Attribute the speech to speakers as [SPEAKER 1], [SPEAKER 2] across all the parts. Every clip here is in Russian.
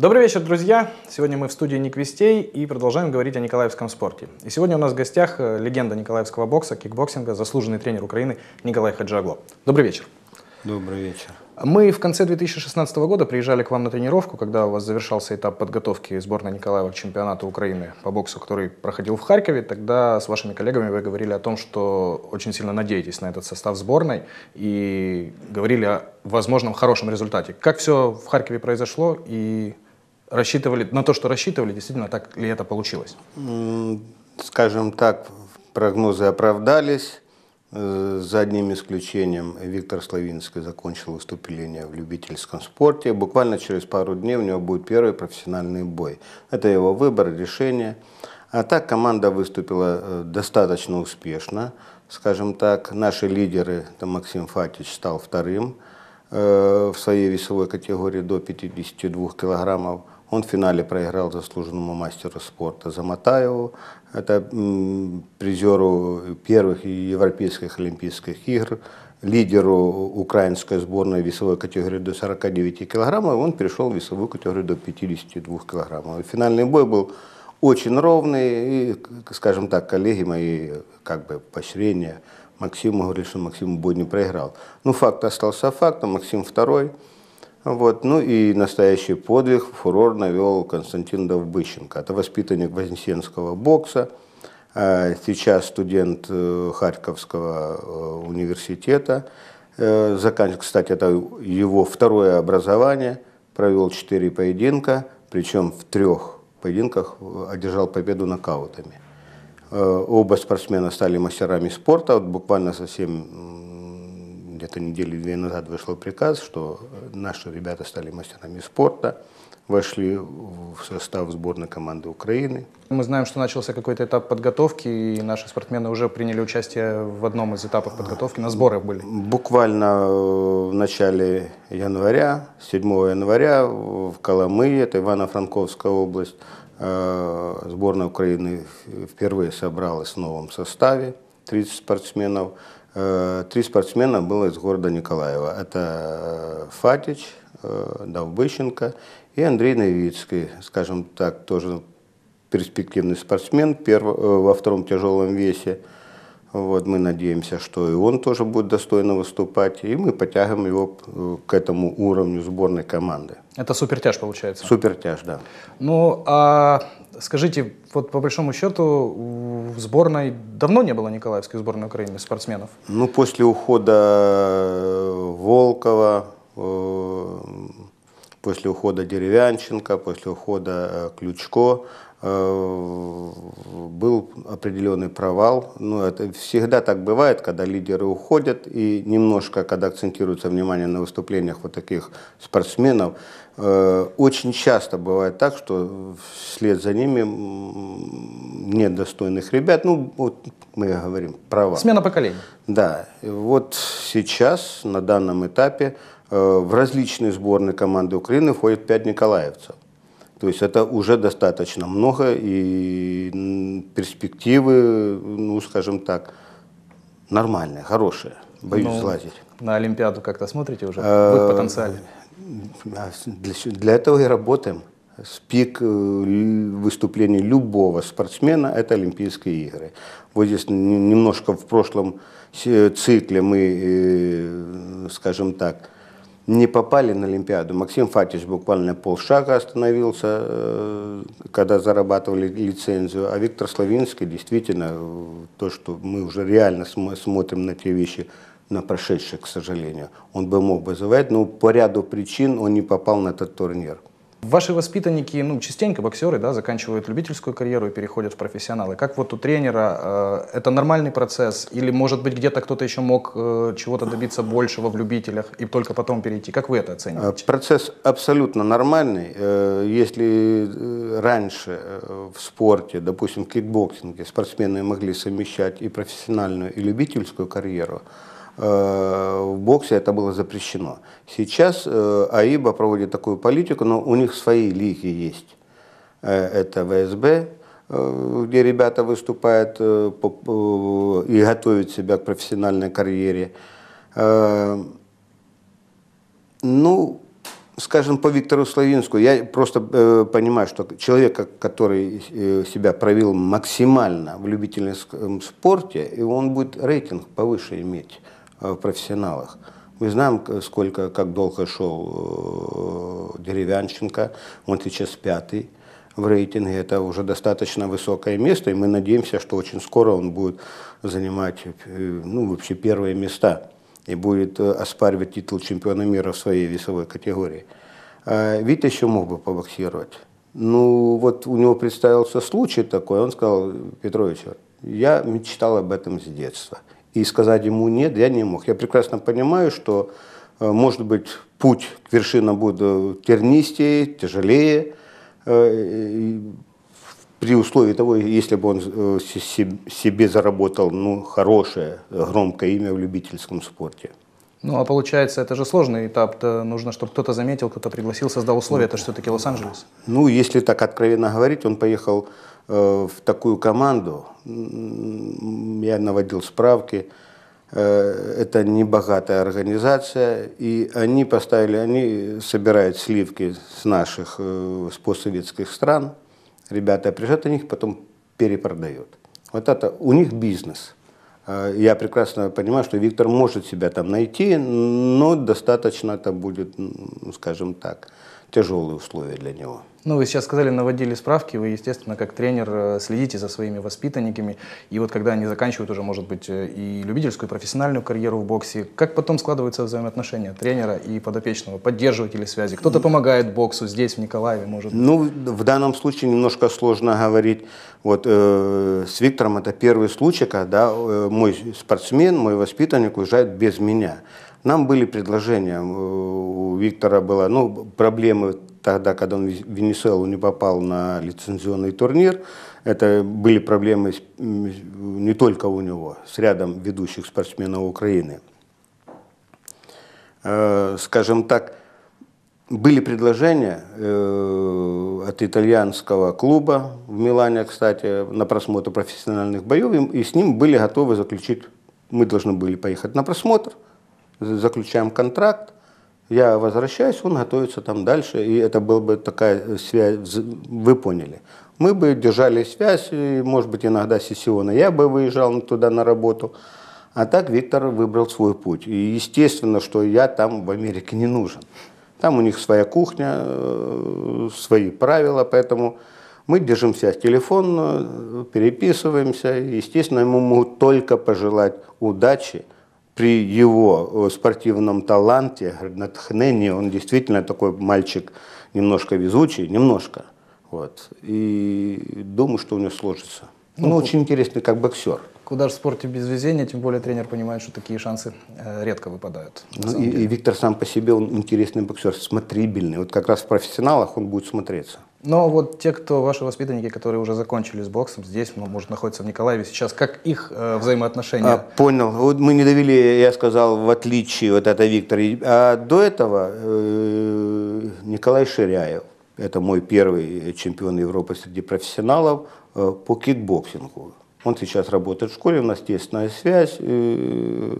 [SPEAKER 1] Добрый вечер, друзья! Сегодня мы в студии Ник и продолжаем говорить о николаевском спорте. И сегодня у нас в гостях э, легенда николаевского бокса, кикбоксинга, заслуженный тренер Украины Николай Хаджагло. Добрый вечер! Добрый вечер. Мы в конце 2016 года приезжали к вам на тренировку, когда у вас завершался этап подготовки сборной Николаева к чемпионату Украины по боксу, который проходил в Харькове. Тогда с вашими коллегами вы говорили о том, что очень сильно надеетесь на этот состав сборной и говорили о возможном хорошем результате. Как все в Харькове произошло и рассчитывали, на то, что рассчитывали, действительно так ли это получилось?
[SPEAKER 2] Скажем так, прогнозы оправдались. Э, за одним исключением Виктор Славинский закончил выступление в любительском спорте. Буквально через пару дней у него будет первый профессиональный бой. Это его выбор, решение. А так команда выступила э, достаточно успешно. Скажем так, наши лидеры, это Максим Фатич стал вторым э, в своей весовой категории до 52 килограммов. Он в финале проиграл заслуженному мастеру спорта Заматаеву. Это призеру первых европейских Олимпийских игр, лидеру украинской сборной весовой категории до 49 килограммов. Он перешел в весовую категорию до 52 килограммов. Финальный бой был очень ровный. И, скажем так, коллеги мои, как бы поощрения Максиму говорили, что Максим бой не проиграл. Но ну, факт остался фактом. Максим второй. Вот. Ну и настоящий подвиг фурор навел Константин Довбыщенко. Это воспитанник Вознесенского бокса, а, сейчас студент э, Харьковского э, университета. Э, Заканчивал, кстати, это его второе образование. Провел четыре поединка, причем в трех поединках одержал победу нокаутами. Оба спортсмена стали мастерами спорта. Вот буквально совсем где-то недели две назад вышел приказ, что наши ребята стали мастерами спорта, вошли в состав сборной команды
[SPEAKER 1] Украины. Мы знаем, что начался какой-то этап подготовки, и наши спортсмены уже приняли участие в одном из этапов подготовки, на сборах были.
[SPEAKER 2] Буквально э, в начале января, 7 января в Коломы, это Ивано-Франковская область, э, сборная Украины впервые собралась в новом составе, 30 спортсменов – Э, три спортсмена было из города Николаева. Это э, Фатич, э, Довбыщенко и Андрей Новицкий, скажем так, тоже перспективный спортсмен перв... во втором тяжелом весе. Вот, мы надеемся, что и он тоже будет достойно выступать, и мы потягиваем его к этому уровню сборной команды.
[SPEAKER 1] Это супертяж получается?
[SPEAKER 2] Супертяж, да.
[SPEAKER 1] Ну, а Скажите, вот по большому счету в сборной давно не было Николаевской сборной Украины спортсменов?
[SPEAKER 2] Ну, после ухода э, Волкова, э, после ухода Деревянченко, после ухода э, Ключко э, был определенный провал. Но ну, это всегда так бывает, когда лидеры уходят, и немножко, когда акцентируется внимание на выступлениях вот таких спортсменов, э, очень часто бывает так, что вслед за ними нет достойных ребят. Ну, вот мы говорим, провал. Смена поколений. Да. И вот сейчас, на данном этапе, Э, в различные сборные команды Украины входит пять николаевцев. То есть это уже достаточно много, и перспективы, ну, скажем так, нормальные, хорошие. Боюсь ну, сглазить.
[SPEAKER 1] На Олимпиаду как-то смотрите уже? А, в их потенциале? А,
[SPEAKER 2] для, для этого и работаем. Спик э, выступления любого спортсмена – это Олимпийские игры. Вот здесь немножко в прошлом цикле мы, скажем так, не попали на Олимпиаду. Максим Фатич буквально полшага остановился, э, когда зарабатывали лицензию, а Виктор Славинский действительно, э, то, что мы уже реально смотрим на те вещи, на прошедших, к сожалению, он бы мог бы завоевать, но по ряду причин он не попал на этот турнир.
[SPEAKER 1] Ваши воспитанники, ну, частенько боксеры, да, заканчивают любительскую карьеру и переходят в профессионалы. Как вот у тренера, э, это нормальный процесс? Или, может быть, где-то кто-то еще мог э, чего-то добиться большего в любителях и только потом перейти? Как вы это э, оцениваете?
[SPEAKER 2] Процесс абсолютно нормальный. Э, если э, раньше в спорте, допустим, в кикбоксинге, спортсмены могли совмещать и профессиональную, и любительскую карьеру, Э, в боксе это было запрещено. Сейчас э, АИБа проводит такую политику, но у них свои лиги есть. Э, это ВСБ, где ребята выступают и готовят себя к профессиональной карьере. Ну, скажем, по Виктору Славинскому, я просто понимаю, что человека, который себя провел максимально в любительском спорте, и он будет рейтинг повыше иметь. Э, в профессионалах. Мы знаем, сколько, как долго шел э, Деревянченко, он сейчас пятый в рейтинге, это уже достаточно высокое место, и мы надеемся, что очень скоро он будет занимать э, ну, вообще первые места и будет оспаривать титул чемпиона мира в своей весовой категории. А Вит еще мог бы побоксировать. Ну, вот у него представился случай такой, он сказал, Петрович, я мечтал об этом с детства и сказать ему «нет» я не мог. Я прекрасно понимаю, что, э, может быть, путь к вершинам будет э, тернистее, тяжелее, э, при условии того, если бы он себе заработал ну, хорошее, громкое имя в любительском спорте.
[SPEAKER 1] Ну, а получается, это же сложный этап. -то нужно, чтобы кто-то заметил, кто-то пригласил, создал условия. Ну, это же все-таки Лос-Анджелес.
[SPEAKER 2] Ну, если так откровенно говорить, он поехал Э, в такую команду, я наводил справки, э, это небогатая организация, и они поставили, они собирают сливки с наших, э, с постсоветских стран, ребята приезжают на них, потом перепродают. Вот это у них бизнес. Я прекрасно понимаю, что Виктор может себя там найти, но достаточно это будет, скажем так, тяжелые условия для него.
[SPEAKER 1] Ну, вы сейчас сказали, наводили справки, вы, естественно, как тренер э, следите за своими воспитанниками, и вот когда они заканчивают уже, может быть, э, и любительскую, и профессиональную карьеру в боксе, как потом складываются взаимоотношения тренера и подопечного? Поддерживаете ли связи? Кто-то помогает боксу здесь, в Николаеве, может Ну, в
[SPEAKER 2] данном случае немножко сложно говорить. Вот э, с Виктором это первый случай, когда э, мой спортсмен, мой воспитанник уезжает без меня. Нам были предложения, э, у Виктора было, ну, проблемы тогда, когда он в Венесуэлу не попал на лицензионный турнир. Это были проблемы не только у него, с рядом ведущих спортсменов Украины. Э, скажем так, были предложения э, от итальянского клуба в Милане, кстати, на просмотр профессиональных боев, и с ним были готовы заключить, мы должны были поехать на просмотр заключаем контракт, я возвращаюсь, он готовится там дальше, и это была бы такая связь, вы поняли. Мы бы держали связь, и, может быть, иногда сессионно я бы выезжал туда на работу, а так Виктор выбрал свой путь. И естественно, что я там в Америке не нужен. Там у них своя кухня, э, свои правила, поэтому мы держим связь телефон, э, переписываемся. Естественно, ему могут только пожелать удачи – при его э, спортивном таланте, натхнении, он действительно такой мальчик немножко везучий, немножко. Вот. И думаю, что у него сложится. Ну, ну очень интересный как боксер.
[SPEAKER 1] Куда же в спорте без везения, тем более тренер понимает, что такие шансы э, редко выпадают. Ну, и, и
[SPEAKER 2] Виктор сам по себе, он интересный боксер, смотрибельный. Вот как раз в профессионалах он будет смотреться.
[SPEAKER 1] Но вот те, кто ваши воспитанники, которые уже закончили с боксом, здесь, ну, может, находится в Николаеве сейчас, как их э, взаимоотношения? А,
[SPEAKER 2] понял. Вот мы не довели, я сказал, в отличие вот это Виктор. А до этого э, Николай Ширяев. Это мой первый чемпион Европы среди профессионалов. Э, по кикбоксингу. Он сейчас работает в школе, у нас тесная связь, э,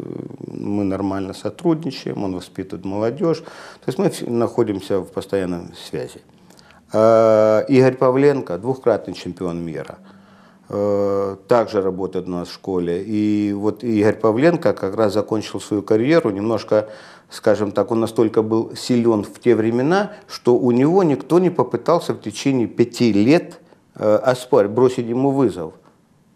[SPEAKER 2] мы нормально сотрудничаем, он воспитывает молодежь. То есть мы находимся в постоянном связи. А, Игорь Павленко, двухкратный чемпион мира, э, также работает у нас в школе. И вот Игорь Павленко как раз закончил свою карьеру, немножко, скажем так, он настолько был силен в те времена, что у него никто не попытался в течение пяти лет – Аспарь, э, бросить ему вызов.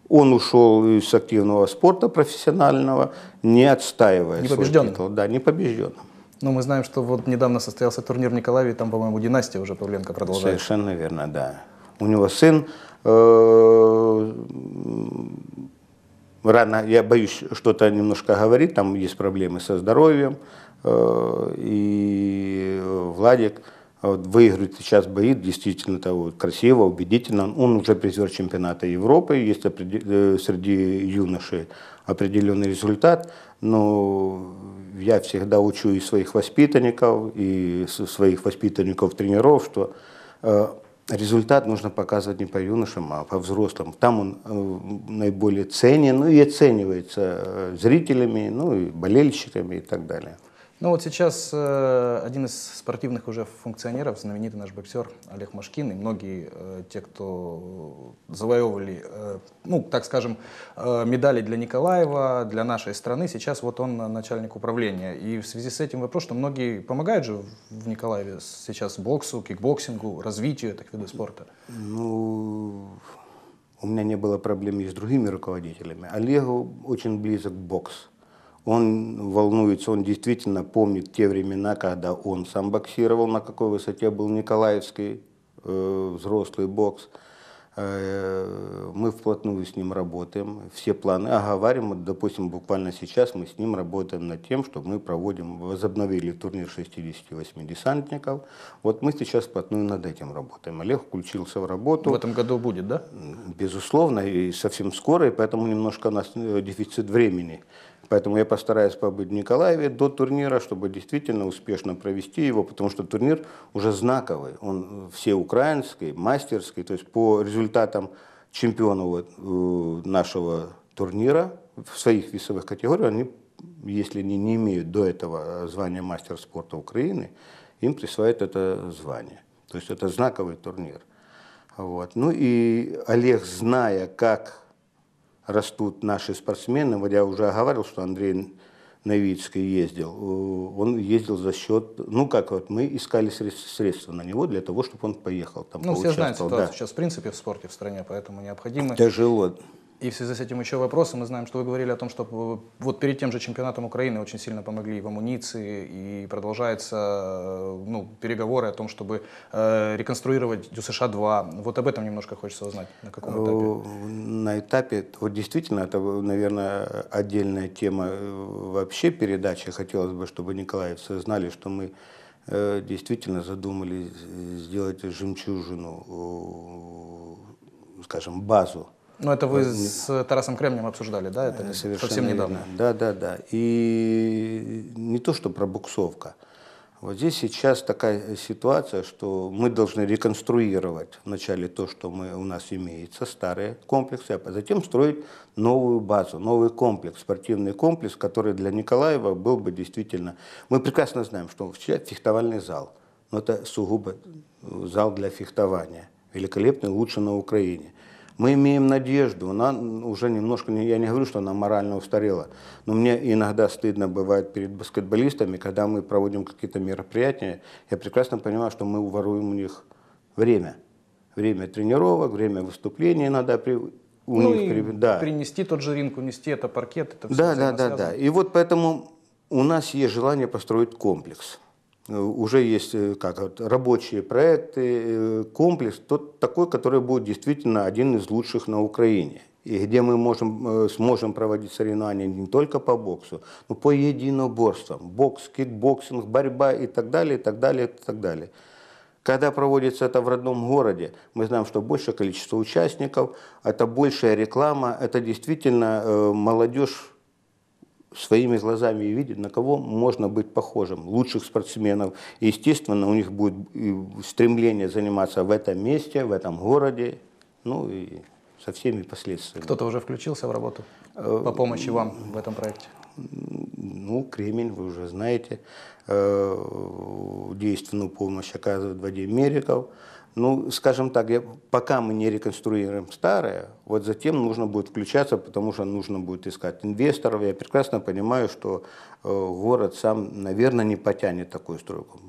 [SPEAKER 2] Он ушел из активного спорта профессионального, не отстаивая Непобежденным. свой титул. Да, непобежденным.
[SPEAKER 1] Ну, мы знаем, что вот недавно состоялся турнир в Николаеве, там, по-моему, династия уже Павленко продолжает. Совершенно верно, да.
[SPEAKER 2] У него сын, э, рано, я боюсь, что-то немножко говорит, там есть проблемы со здоровьем, э, и Владик, а вот выиграет сейчас бои действительно того красиво, убедительно. Он уже призер чемпионата Европы, есть э, среди юношей определенный результат. Но я всегда учу и своих воспитанников, и своих воспитанников тренеров, что э, результат нужно показывать не по юношам, а по взрослым. Там он э, наиболее ценен, ну и оценивается зрителями, ну и болельщиками и так далее.
[SPEAKER 1] Ну вот сейчас э, один из спортивных уже функционеров, знаменитый наш боксер Олег Машкин, и многие э, те, кто завоевывали, э, ну, так скажем, э, медали для Николаева, для нашей страны, сейчас вот он начальник управления. И в связи с этим вопрос, что многие помогают же в Николаеве сейчас боксу, кикбоксингу, развитию этих видов спорта.
[SPEAKER 2] Ну, у меня не было проблем и с другими руководителями. Олегу очень близок бокс. Он волнуется, он действительно помнит те времена, когда он сам боксировал, на какой высоте был Николаевский э, взрослый бокс. Э, мы вплотную с ним работаем, все планы оговариваем. Допустим, буквально сейчас мы с ним работаем над тем, что мы проводим, возобновили турнир 68 десантников. Вот мы сейчас вплотную над этим работаем. Олег включился в работу. В этом году будет, да? Безусловно, и совсем скоро, и поэтому немножко у нас э, дефицит времени. Поэтому я постараюсь побыть в Николаеве до турнира, чтобы действительно успешно провести его, потому что турнир уже знаковый. Он э, всеукраинский, мастерский. То есть по результатам чемпионов э, нашего турнира в своих весовых категориях, они, если они не имеют до этого э, звания мастер спорта Украины, им присваивают это звание. То есть это знаковый турнир. Вот. Ну и Олег, зная, как растут наши спортсмены. Вот я уже говорил, что Андрей Новицкий ездил. Э, он ездил за счет, ну как вот, мы искали средства на него для того, чтобы он поехал там Ну все знают ситуацию да.
[SPEAKER 1] сейчас в принципе в спорте в стране, поэтому необходимо...
[SPEAKER 2] Тяжело.
[SPEAKER 1] И в связи с этим еще вопросы. Мы знаем, что вы говорили о том, что э, вот перед тем же чемпионатом Украины очень сильно помогли в амуниции, и продолжаются э, ну, переговоры о том, чтобы э, реконструировать ДЮСШ-2. Вот об этом немножко хочется узнать. На
[SPEAKER 2] каком э, этапе? На этапе, вот действительно, это, наверное, отдельная тема вообще передачи. Хотелось бы, чтобы николаевцы знали, что мы э, действительно задумали сделать жемчужину, э, скажем, базу ну, это вы вот. Э, с
[SPEAKER 1] Тарасом Кремнем обсуждали, да? Это э, Совершенно совсем недавно.
[SPEAKER 2] Да, да, да. И не то, что пробуксовка. Вот здесь сейчас такая ситуация, что мы должны реконструировать вначале то, что мы, у нас имеется, старые комплексы, а затем строить новую базу, новый комплекс, спортивный комплекс, который для Николаева был бы действительно... Мы прекрасно знаем, что он сейчас фехтовальный зал, но это сугубо э, зал для фехтования, великолепный, лучше на Украине. Мы имеем надежду, она уже немножко, я не говорю, что она морально устарела, но мне иногда стыдно бывает перед баскетболистами, когда мы проводим какие-то мероприятия, я прекрасно понимаю, что мы уворуем у них время. Время тренировок, время выступлений иногда при, у ну них. И при, да.
[SPEAKER 1] Принести тот же ринг, унести это паркет. Это все. да, да, да,
[SPEAKER 2] да. И вот поэтому у нас есть желание построить комплекс. Э, уже есть э, как, вот, рабочие проекты, э, комплекс, тот такой, который будет действительно один из лучших на Украине. И где мы можем, сможем проводить соревнования не только по боксу, но по единоборствам. Бокс, кикбоксинг, борьба и так далее, и так далее, и так далее. Когда проводится это в родном городе, мы знаем, что большее количество участников, это большая реклама, это действительно молодежь своими глазами видит, на кого можно быть похожим, лучших спортсменов. естественно, у них будет стремление заниматься в этом месте, в этом городе, ну и со всеми последствиями. Кто-то
[SPEAKER 1] уже включился в работу э, по помощи вам в этом проекте?
[SPEAKER 2] Ну, Кремень, вы уже знаете, э, действенную помощь оказывает Вадим Мериков. Ну, скажем так, я, пока мы не реконструируем старое, вот затем нужно будет включаться, потому что нужно будет искать инвесторов. Я прекрасно понимаю, что э, город сам, наверное, не потянет такую стройку.